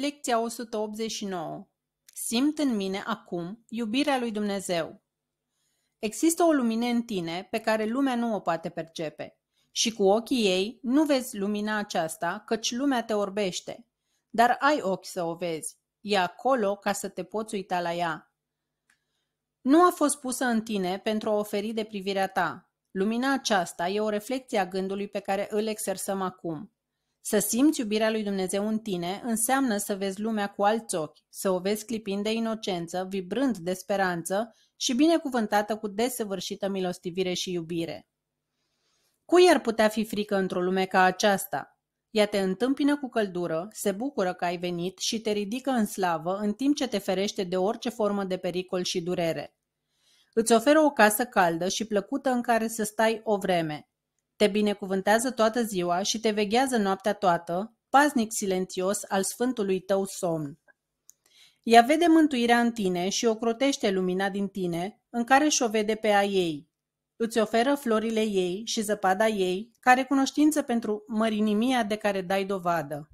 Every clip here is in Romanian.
Lecția 189 Simt în mine acum iubirea lui Dumnezeu. Există o lumină în tine pe care lumea nu o poate percepe și cu ochii ei nu vezi lumina aceasta căci lumea te orbește, dar ai ochi să o vezi. E acolo ca să te poți uita la ea. Nu a fost pusă în tine pentru a oferi de privirea ta. Lumina aceasta e o reflecție a gândului pe care îl exersăm acum. Să simți iubirea lui Dumnezeu în tine înseamnă să vezi lumea cu alți ochi, să o vezi clipind de inocență, vibrând de speranță și binecuvântată cu desăvârșită milostivire și iubire. Cui ar putea fi frică într-o lume ca aceasta? Ea te întâmpină cu căldură, se bucură că ai venit și te ridică în slavă în timp ce te ferește de orice formă de pericol și durere. Îți oferă o casă caldă și plăcută în care să stai o vreme – te binecuvântează toată ziua și te veghează noaptea toată, paznic silențios al sfântului tău somn. Ea vede mântuirea în tine și o crotește lumina din tine, în care și-o vede pe a ei. Îți oferă florile ei și zăpada ei, care cunoștință pentru mărinimia de care dai dovadă.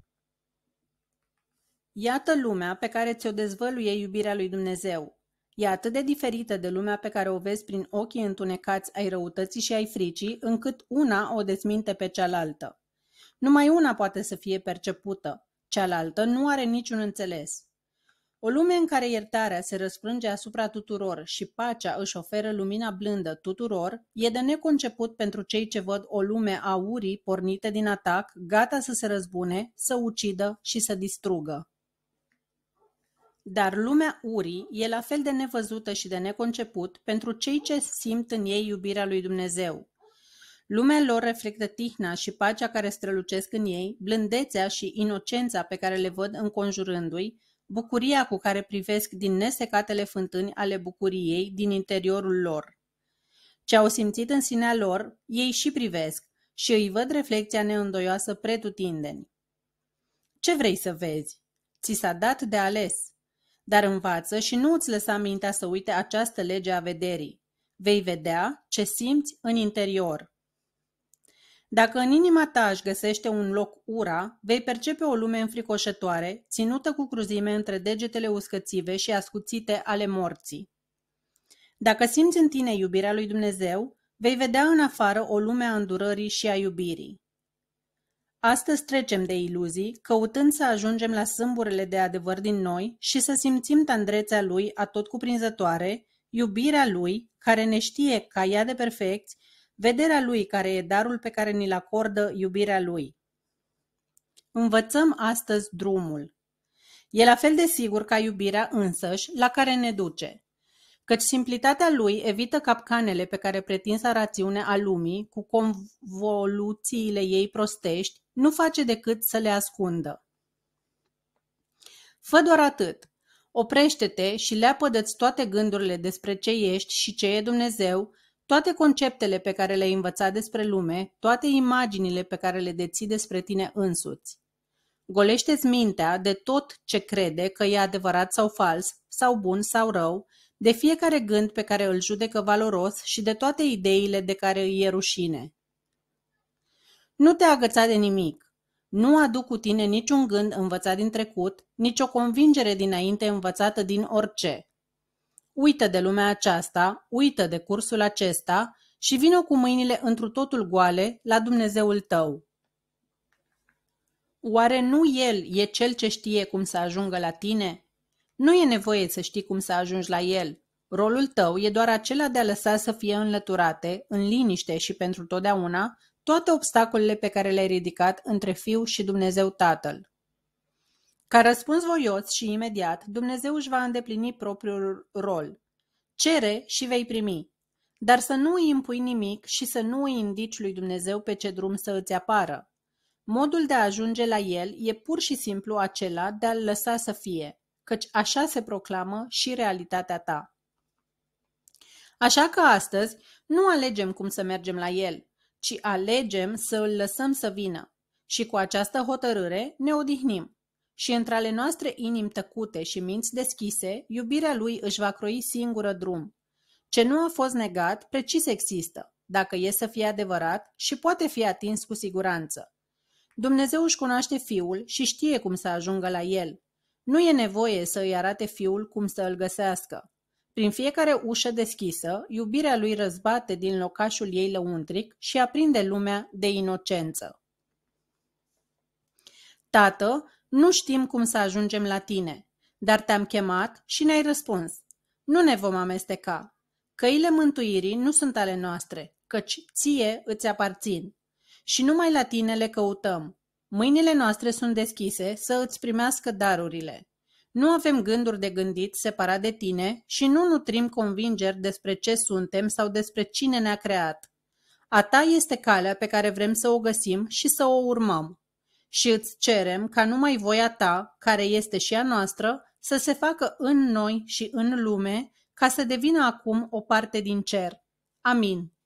Iată lumea pe care ți-o dezvăluie iubirea lui Dumnezeu, E atât de diferită de lumea pe care o vezi prin ochii întunecați ai răutății și ai fricii, încât una o dezminte pe cealaltă. Numai una poate să fie percepută, cealaltă nu are niciun înțeles. O lume în care iertarea se răsfrânge asupra tuturor și pacea își oferă lumina blândă tuturor, e de neconceput pentru cei ce văd o lume aurii pornită din atac, gata să se răzbune, să ucidă și să distrugă. Dar lumea urii e la fel de nevăzută și de neconceput pentru cei ce simt în ei iubirea lui Dumnezeu. Lumea lor reflectă tihna și pacea care strălucesc în ei, blândețea și inocența pe care le văd înconjurându-i, bucuria cu care privesc din nesecatele fântâni ale bucuriei din interiorul lor. Ce au simțit în sinea lor, ei și privesc și îi văd reflecția neîndoioasă pretutindeni. Ce vrei să vezi? Ți s-a dat de ales. Dar învață și nu îți lăsa mintea să uite această lege a vederii. Vei vedea ce simți în interior. Dacă în inima ta își găsește un loc ura, vei percepe o lume înfricoșătoare, ținută cu cruzime între degetele uscățive și ascuțite ale morții. Dacă simți în tine iubirea lui Dumnezeu, vei vedea în afară o lume a îndurării și a iubirii. Astăzi trecem de iluzii, căutând să ajungem la sâmburele de adevăr din noi și să simțim tandrețea lui tot cuprinzătoare, iubirea lui, care ne știe ca ea de perfecți, vederea lui care e darul pe care ni-l acordă iubirea lui. Învățăm astăzi drumul. E la fel de sigur ca iubirea însăși la care ne duce. Căci simplitatea lui evită capcanele pe care pretinsa rațiune a lumii cu convoluțiile ei prostești nu face decât să le ascundă. Fă doar atât. Oprește-te și leapă de toate gândurile despre ce ești și ce e Dumnezeu, toate conceptele pe care le-ai învățat despre lume, toate imaginile pe care le deții despre tine însuți. Golește-ți mintea de tot ce crede că e adevărat sau fals, sau bun sau rău, de fiecare gând pe care îl judecă valoros și de toate ideile de care îi e rușine. Nu te agăța de nimic. Nu aduc cu tine niciun gând învățat din trecut, nici o convingere dinainte învățată din orice. Uită de lumea aceasta, uită de cursul acesta și vină cu mâinile întru totul goale la Dumnezeul tău. Oare nu El e Cel ce știe cum să ajungă la tine? Nu e nevoie să știi cum să ajungi la El. Rolul tău e doar acela de a lăsa să fie înlăturate, în liniște și pentru totdeauna, toate obstacolele pe care le-ai ridicat între Fiu și Dumnezeu Tatăl. Ca răspuns voios și imediat, Dumnezeu își va îndeplini propriul rol. Cere și vei primi, dar să nu îi impui nimic și să nu îi indici lui Dumnezeu pe ce drum să îți apară. Modul de a ajunge la el e pur și simplu acela de a-l lăsa să fie, căci așa se proclamă și realitatea ta. Așa că astăzi nu alegem cum să mergem la el, ci alegem să îl lăsăm să vină. Și cu această hotărâre ne odihnim. Și între ale noastre inimi tăcute și minți deschise, iubirea lui își va croi singură drum. Ce nu a fost negat, precis există, dacă e să fie adevărat și poate fi atins cu siguranță. Dumnezeu își cunoaște fiul și știe cum să ajungă la el. Nu e nevoie să îi arate fiul cum să îl găsească. Prin fiecare ușă deschisă, iubirea lui răzbate din locașul ei lăuntric și aprinde lumea de inocență. Tată, nu știm cum să ajungem la tine, dar te-am chemat și ne-ai răspuns. Nu ne vom amesteca. Căile mântuirii nu sunt ale noastre, căci ție îți aparțin. Și numai la tine le căutăm. Mâinile noastre sunt deschise să îți primească darurile. Nu avem gânduri de gândit separat de tine și nu nutrim convingeri despre ce suntem sau despre cine ne-a creat. A ta este calea pe care vrem să o găsim și să o urmăm. Și îți cerem ca numai voia ta, care este și a noastră, să se facă în noi și în lume, ca să devină acum o parte din cer. Amin.